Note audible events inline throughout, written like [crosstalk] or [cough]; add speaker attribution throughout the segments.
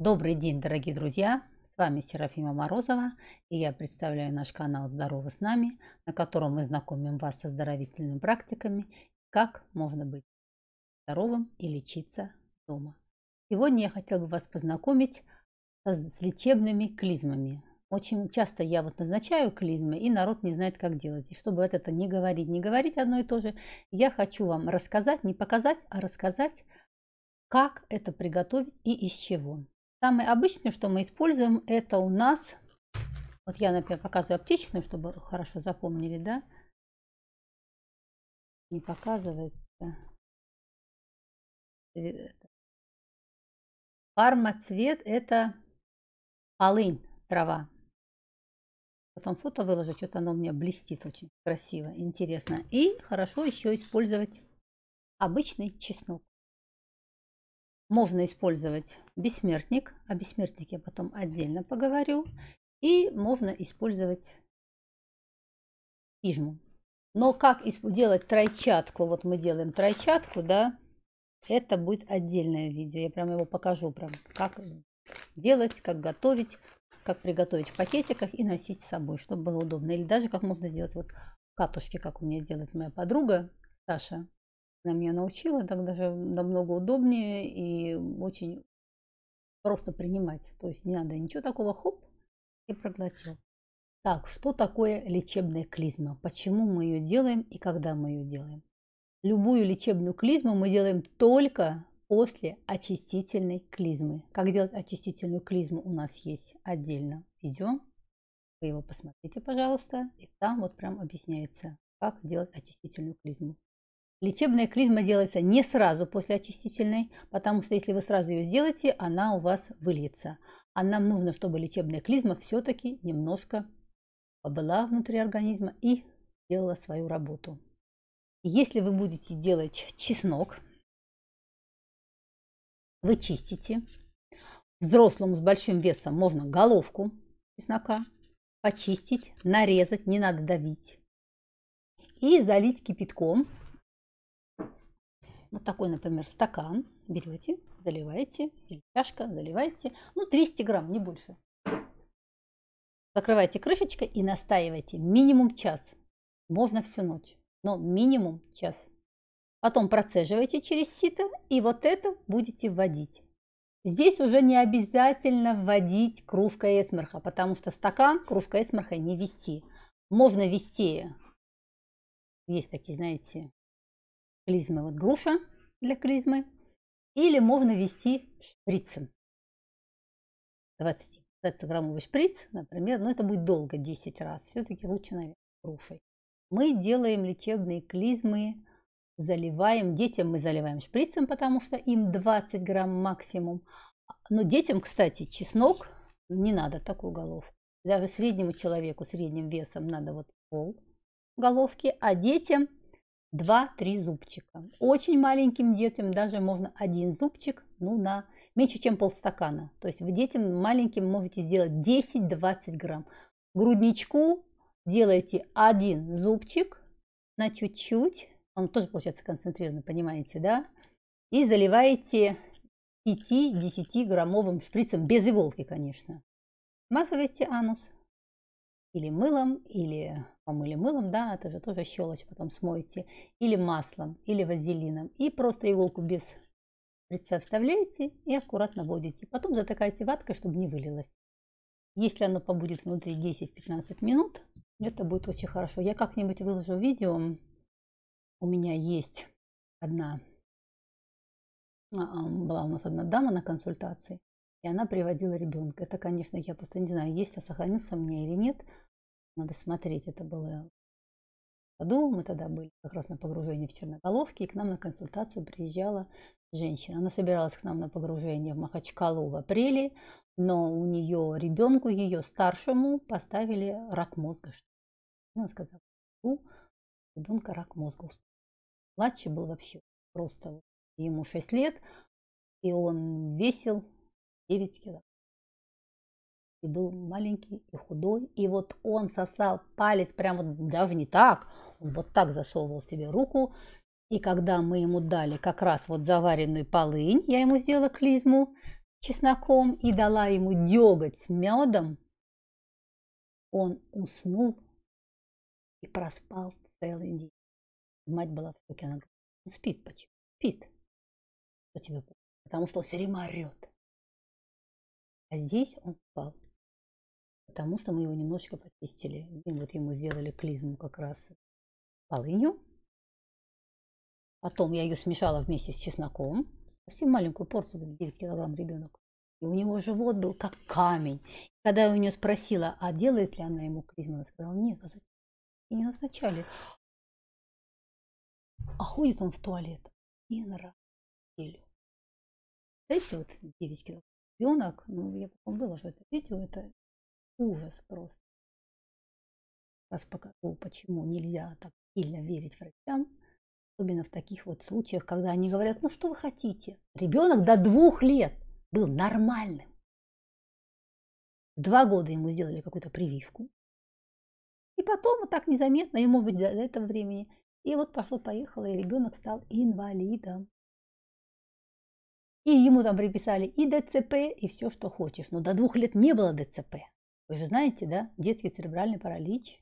Speaker 1: Добрый день, дорогие друзья! С вами Серафима Морозова, и я представляю наш канал «Здорово с нами», на котором мы знакомим вас со здоровительными практиками, как можно быть здоровым и лечиться дома. Сегодня я хотела бы вас познакомить с лечебными клизмами. Очень часто я вот назначаю клизмы, и народ не знает, как делать. И чтобы вот это не говорить, не говорить одно и то же, я хочу вам рассказать, не показать, а рассказать, как это приготовить и из чего. Самое обычное, что мы используем, это у нас, вот я, например, показываю аптечную, чтобы хорошо запомнили, да? Не показывается. Э, фармацвет – это полынь, трава. Потом фото выложу, что-то оно у меня блестит очень красиво, интересно. И хорошо еще использовать обычный чеснок. Можно использовать бессмертник, о бессмертнике я потом отдельно поговорю. И можно использовать пижму. Но как делать тройчатку, вот мы делаем тройчатку, да, это будет отдельное видео. Я прям его покажу, прям как делать, как готовить, как приготовить в пакетиках и носить с собой, чтобы было удобно. Или даже как можно делать вот катушки, как у меня делает моя подруга Саша она меня научила, так даже намного удобнее и очень просто принимать. То есть не надо ничего такого, хоп, и проглотил. Так, что такое лечебная клизма? Почему мы ее делаем и когда мы ее делаем? Любую лечебную клизму мы делаем только после очистительной клизмы. Как делать очистительную клизму у нас есть отдельно видео. Вы его посмотрите, пожалуйста. И там вот прям объясняется, как делать очистительную клизму. Лечебная клизма делается не сразу после очистительной, потому что если вы сразу ее сделаете, она у вас выльется. А нам нужно, чтобы лечебная клизма все-таки немножко была внутри организма и делала свою работу. Если вы будете делать чеснок, вы чистите. Взрослому с большим весом можно головку чеснока почистить, нарезать, не надо давить. И залить кипятком вот такой, например, стакан берете, заливаете, или чашка, заливаете, ну 200 грамм, не больше. Закрываете крышечкой и настаиваете минимум час, можно всю ночь, но минимум час. Потом процеживаете через сито и вот это будете вводить. Здесь уже не обязательно вводить кружка эсмерха, потому что стакан кружка эсмерха не вести. Можно вести, есть такие, знаете, клизмы. Вот груша для клизмы. Или можно вести шприцем. 20, 20 граммовый шприц, например, но это будет долго, 10 раз. Все-таки лучше, наверное, грушей. Мы делаем лечебные клизмы, заливаем, детям мы заливаем шприцем, потому что им 20 грамм максимум. Но детям, кстати, чеснок не надо такую головку. Даже среднему человеку, средним весом надо вот пол головки, а детям два-три зубчика. Очень маленьким детям даже можно один зубчик, ну, на меньше, чем полстакана. То есть вы детям маленьким можете сделать 10-20 грамм. Грудничку делаете один зубчик на чуть-чуть. Он тоже получается концентрированный, понимаете, да? И заливаете 5-10 граммовым шприцем, без иголки, конечно. Смазывайте анус или мылом, или помыли мылом, да, это же тоже щелочь потом смоете, или маслом, или вазелином. И просто иголку без лица вставляете и аккуратно вводите. Потом затыкаете ваткой, чтобы не вылилось. Если оно побудет внутри 10-15 минут, это будет очень хорошо. Я как-нибудь выложу видео. У меня есть одна, а, была у нас одна дама на консультации, и она приводила ребенка. Это, конечно, я просто не знаю, есть, а сохранился у меня или нет – надо смотреть, это было году, мы тогда были как раз на погружении в Черноголовке, и к нам на консультацию приезжала женщина. Она собиралась к нам на погружение в Махачкалу в апреле, но у нее ребенку, ее старшему, поставили рак мозга. Она сказала, у ребенка рак мозга. Младший был вообще просто, ему 6 лет, и он весил 9 килограмм и был маленький и худой, и вот он сосал палец прям вот даже не так, он вот так засовывал себе руку, и когда мы ему дали как раз вот заваренную полынь, я ему сделала клизму чесноком и дала ему деготь с медом, он уснул и проспал целый день. Мать была в шоке, она говорит, он «Ну, спит, почему? Спит. Что тебе? Потому что он все время орет. А здесь он спал потому что мы его немножечко почистили. вот ему сделали клизму как раз полынью. Потом я ее смешала вместе с чесноком. Совсем маленькую порцию, 9 килограмм ребенок. И у него живот был как камень. Когда я у нее спросила, а делает ли она ему клизму, она сказала, нет, а зачем? И не назначали. А ходит он в туалет один раз неделю. Знаете, вот 9 килограмм ребенок, ну, я потом выложу это видео, это Ужас просто. Раз покажу, ну, почему нельзя так сильно верить врачам, особенно в таких вот случаях, когда они говорят, ну что вы хотите? Ребенок до двух лет был нормальным. Два года ему сделали какую-то прививку. И потом вот так незаметно, ему может быть до этого времени. И вот пошло-поехало, и ребенок стал инвалидом. И ему там приписали и ДЦП, и все, что хочешь. Но до двух лет не было ДЦП. Вы же знаете, да, детский церебральный паралич,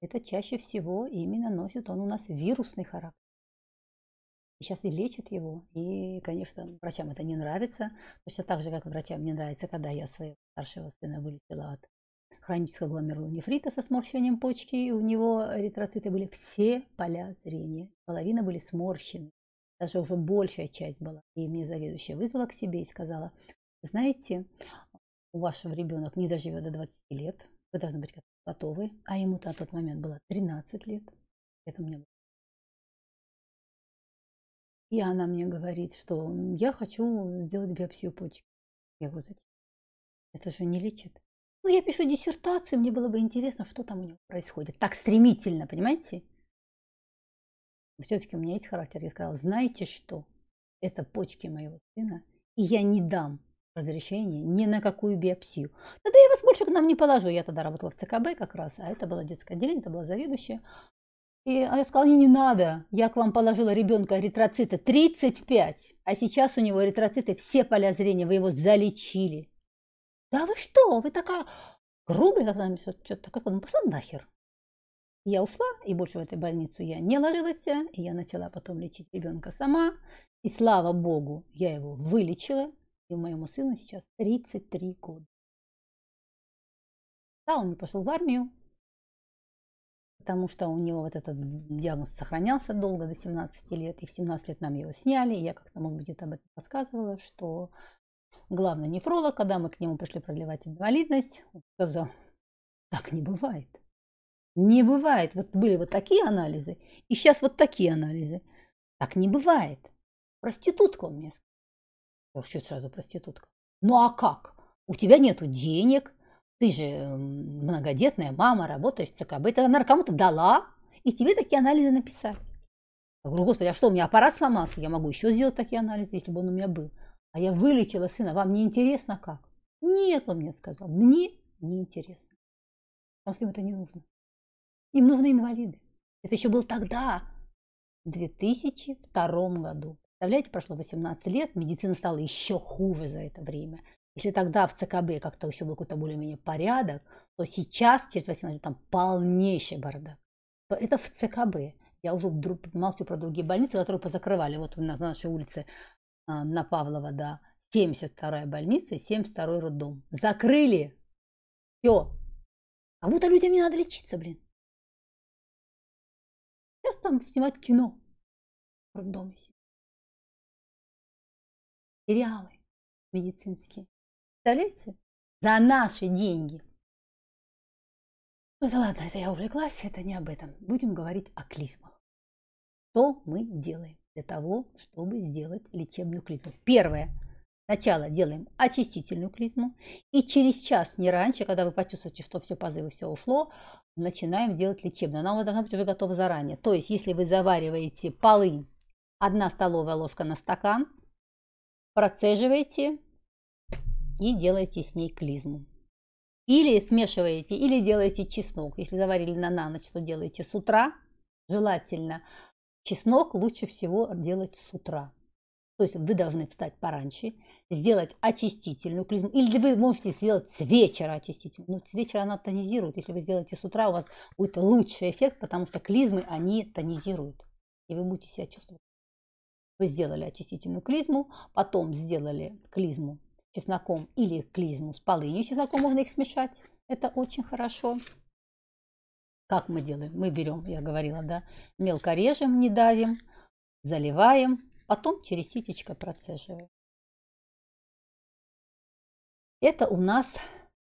Speaker 1: это чаще всего именно носит он у нас вирусный характер. И сейчас и лечат его. И, конечно, врачам это не нравится. Точно так же, как врачам не нравится, когда я своего старшего сына вылечила от хронического гломерулонефрита со сморщиванием почки, и у него эритроциты были все поля зрения. Половина были сморщены. Даже уже большая часть была. И мне заведующая вызвала к себе и сказала, знаете, вашего ребенок не доживет до 20 лет, вы должны быть готовы, а ему-то на тот момент было 13 лет, это у меня было. И она мне говорит, что я хочу сделать биопсию почки Я говорю, зачем? Это же не лечит. Ну, я пишу диссертацию, мне было бы интересно, что там у него происходит. Так стремительно, понимаете? Все-таки у меня есть характер. Я сказала, знаете что? Это почки моего сына, и я не дам разрешение ни на какую биопсию. Тогда я вас больше к нам не положу. Я тогда работала в ЦКБ как раз, а это было детское отделение, это была заведующая. И а я сказала, не, не надо, я к вам положила ребенка эритроцита 35, а сейчас у него эритроциты все поля зрения, вы его залечили. Да вы что, вы такая грубая, как она что-то как ну пошла нахер. Я ушла, и больше в этой больницу я не ложилась, и я начала потом лечить ребенка сама. И слава богу, я его вылечила, и моему сыну сейчас 33 года. Да, он не пошел в армию, потому что у него вот этот диагноз сохранялся долго, до 17 лет, и в 17 лет нам его сняли, я как-то, может быть, где-то об этом рассказывала, что главный нефролог, когда мы к нему пришли продлевать инвалидность, он сказал, так не бывает. Не бывает. Вот были вот такие анализы, и сейчас вот такие анализы. Так не бывает. Проститутка он мне сказал. Что сразу проститутка? Ну а как? У тебя нету денег, ты же многодетная мама, работаешь в ЦКБ. Это она кому-то дала, и тебе такие анализы написали. Я говорю, господи, а что, у меня аппарат сломался, я могу еще сделать такие анализы, если бы он у меня был. А я вылечила сына, вам не интересно как? Нет, он мне сказал, мне не интересно. Потому что им это не нужно. Им нужны инвалиды. Это еще было тогда, в 2002 году. Представляете, прошло 18 лет, медицина стала еще хуже за это время. Если тогда в ЦКБ как-то еще был какой-то более-менее порядок, то сейчас, через 18 лет, там полнейший бардак. Это в ЦКБ. Я уже вдруг молчу про другие больницы, которые позакрывали. Вот у нас на нашей улице а, на Павлова, да, 72-я больница и 72-й роддом. Закрыли. Все. Как будто людям не надо лечиться, блин. Сейчас там снимать кино в роддоме сериалы медицинские. Представляете? За наши деньги. Ну да ладно, это я увлеклась, это не об этом. Будем говорить о клизмах. Что мы делаем для того, чтобы сделать лечебную клизму? Первое. Сначала делаем очистительную клизму, и через час, не раньше, когда вы почувствуете, что все позывы, все ушло, начинаем делать лечебную. Она у вас должна быть уже готова заранее. То есть, если вы завариваете полынь, 1 столовая ложка на стакан, процеживаете и делаете с ней клизму. Или смешиваете, или делаете чеснок. Если заварили на, на ночь, то делаете с утра. Желательно чеснок лучше всего делать с утра. То есть вы должны встать пораньше, сделать очистительную клизму. Или вы можете сделать с вечера очистительную. Но с вечера она тонизирует. Если вы сделаете с утра, у вас будет лучший эффект, потому что клизмы, они тонизируют. И вы будете себя чувствовать вы сделали очистительную клизму, потом сделали клизму с чесноком или клизму с полынью. чесноком можно их смешать. Это очень хорошо. Как мы делаем? Мы берем, я говорила, да, мелко режем, не давим, заливаем, потом через ситечко процеживаем. Это у нас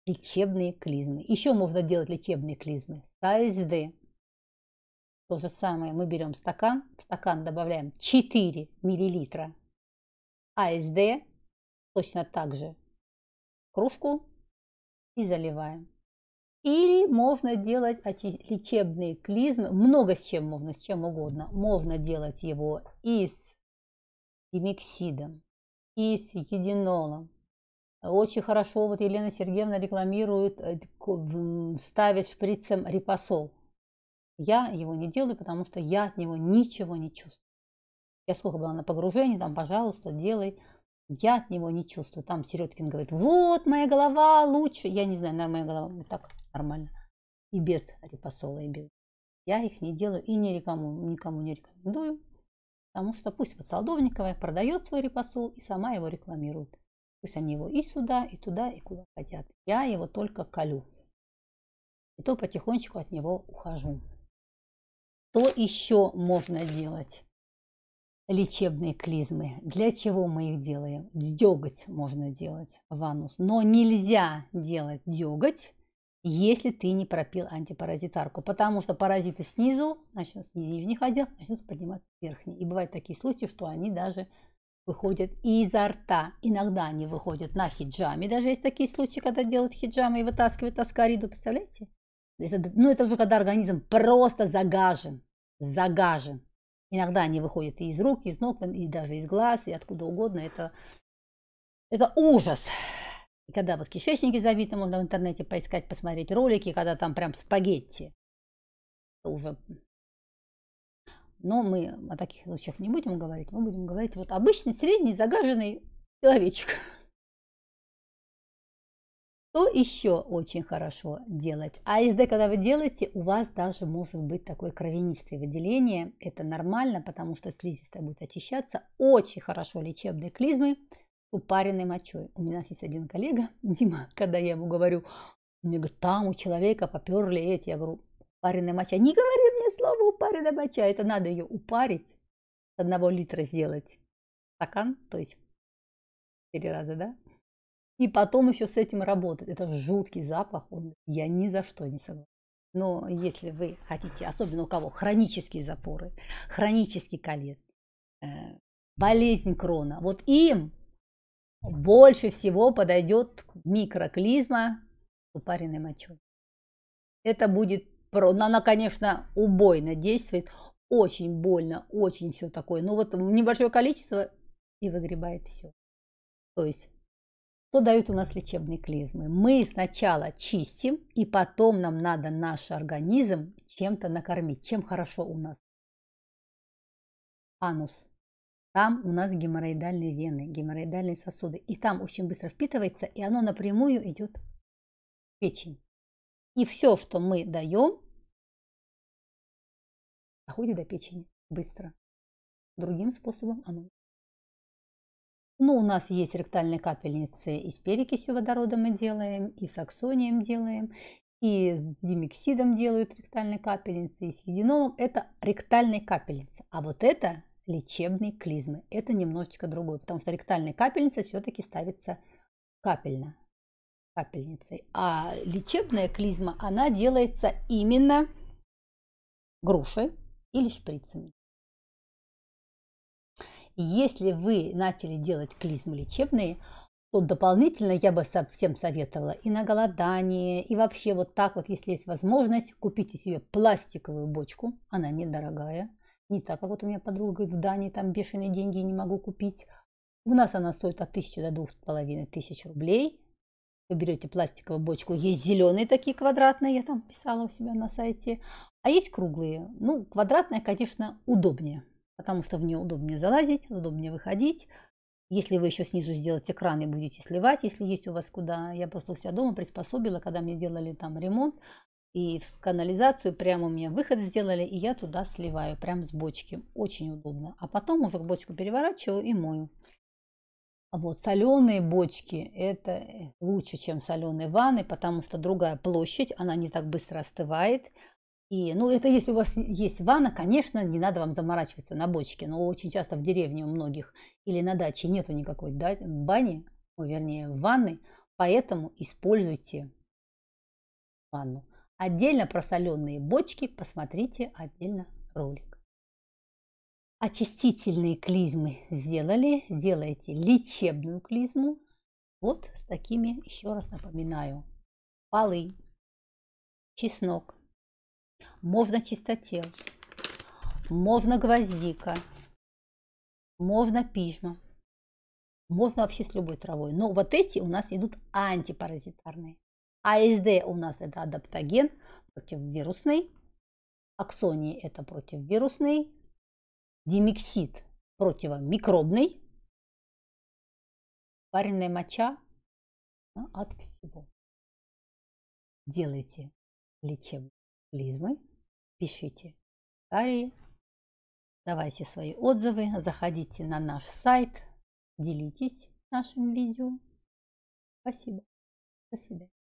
Speaker 1: лечебные клизмы. Еще можно делать лечебные клизмы с аизды, то же самое мы берем стакан, в стакан добавляем 4 мл АСД, точно так же кружку и заливаем. Или можно делать лечебные клизмы, много с чем можно, с чем угодно. Можно делать его и с демиксидом, и с единолом. Очень хорошо, вот Елена Сергеевна рекламирует, э, ставит шприцем репосол я его не делаю, потому что я от него ничего не чувствую. Я сколько была на погружении, там, пожалуйста, делай. Я от него не чувствую. Там Середкин говорит, вот моя голова лучше. Я не знаю, моя голова вот так нормально. И без репосола, и без. Я их не делаю и не рекому, никому не рекомендую. Потому что пусть подсолдовниковая продает свой репосол и сама его рекламирует. Пусть они его и сюда, и туда, и куда хотят. Я его только колю. И то потихонечку от него ухожу. Что еще можно делать? Лечебные клизмы. Для чего мы их делаем? Деготь можно делать в анус. Но нельзя делать деготь, если ты не пропил антипаразитарку. Потому что паразиты снизу, а начнут с нижних отдел, начнут подниматься верхние. И бывают такие случаи, что они даже выходят изо рта. Иногда они выходят на хиджаме. Даже есть такие случаи, когда делают хиджамы и вытаскивают аскариду. Представляете? Это, ну, это уже когда организм просто загажен, загажен. Иногда они выходят и из рук, и из ног, и даже из глаз, и откуда угодно. Это, это ужас. И когда вот кишечники забиты, можно в интернете поискать, посмотреть ролики, когда там прям спагетти. Это уже... Но мы о таких случаях не будем говорить. Мы будем говорить вот обычный, средний, загаженный человечек. Что еще очень хорошо делать? АСД, когда вы делаете, у вас даже может быть такое кровянистое выделение. Это нормально, потому что слизистая будет очищаться. Очень хорошо лечебные клизмы упаренной мочой. У меня есть один коллега, [laughs] Дима, когда я ему говорю, он мне говорит, там у человека поперли эти. Я говорю, упаренная моча. Не говори мне слово упаренная моча. Это надо ее упарить, с одного литра сделать стакан, то есть четыре раза, да? И потом еще с этим работать. Это жуткий запах, он, я ни за что не согласна. Но если вы хотите, особенно у кого хронические запоры, хронический колец, э, болезнь крона, вот им больше всего подойдет микроклизма с упаренной мочой. Это будет, она, конечно, убойно действует, очень больно, очень все такое. Но вот небольшое количество и выгребает все. То есть что дают у нас лечебные клизмы. Мы сначала чистим, и потом нам надо наш организм чем-то накормить. Чем хорошо у нас? Анус. Там у нас геморроидальные вены, геморроидальные сосуды. И там очень быстро впитывается, и оно напрямую идет в печень. И все, что мы даем, доходит до печени быстро. Другим способом оно но ну, у нас есть ректальные капельницы и с перекисью водорода мы делаем, и с аксонием делаем, и с димиксидом делают ректальные капельницы, и с единолом. Это ректальные капельницы. А вот это лечебные клизмы. Это немножечко другое, потому что ректальная капельница все-таки ставится капельно, капельницей. А лечебная клизма, она делается именно грушей или шприцами. Если вы начали делать клизмы лечебные, то дополнительно я бы совсем советовала и на голодание, и вообще вот так вот, если есть возможность, купите себе пластиковую бочку, она недорогая, не так, как вот у меня подруга в Дании, там бешеные деньги не могу купить. У нас она стоит от 1000 до двух половиной тысяч рублей. Вы берете пластиковую бочку, есть зеленые такие квадратные, я там писала у себя на сайте, а есть круглые. Ну, квадратная, конечно, удобнее потому что в нее удобнее залазить, удобнее выходить. Если вы еще снизу сделаете кран и будете сливать, если есть у вас куда. Я просто у себя дома приспособила, когда мне делали там ремонт, и в канализацию прямо у меня выход сделали, и я туда сливаю, прям с бочки. Очень удобно. А потом уже бочку переворачиваю и мою. Вот соленые бочки – это э, лучше, чем соленые ванны, потому что другая площадь, она не так быстро остывает, и, ну, это если у вас есть ванна, конечно, не надо вам заморачиваться на бочке, но очень часто в деревне у многих или на даче нету никакой да, бани, ну, вернее, ванны, поэтому используйте ванну. Отдельно про соленые бочки посмотрите отдельно ролик. Очистительные клизмы сделали, делайте лечебную клизму. Вот с такими, еще раз напоминаю, полы, чеснок, можно чистотел, можно гвоздика, можно пижма, можно вообще с любой травой. Но вот эти у нас идут антипаразитарные. АСД у нас это адаптоген противовирусный, аксоний это противовирусный, димексид противомикробный, вареная моча ну, от всего. Делайте лечебно клизмы, пишите комментарии, давайте свои отзывы, заходите на наш сайт, делитесь нашим видео. Спасибо. До свидания.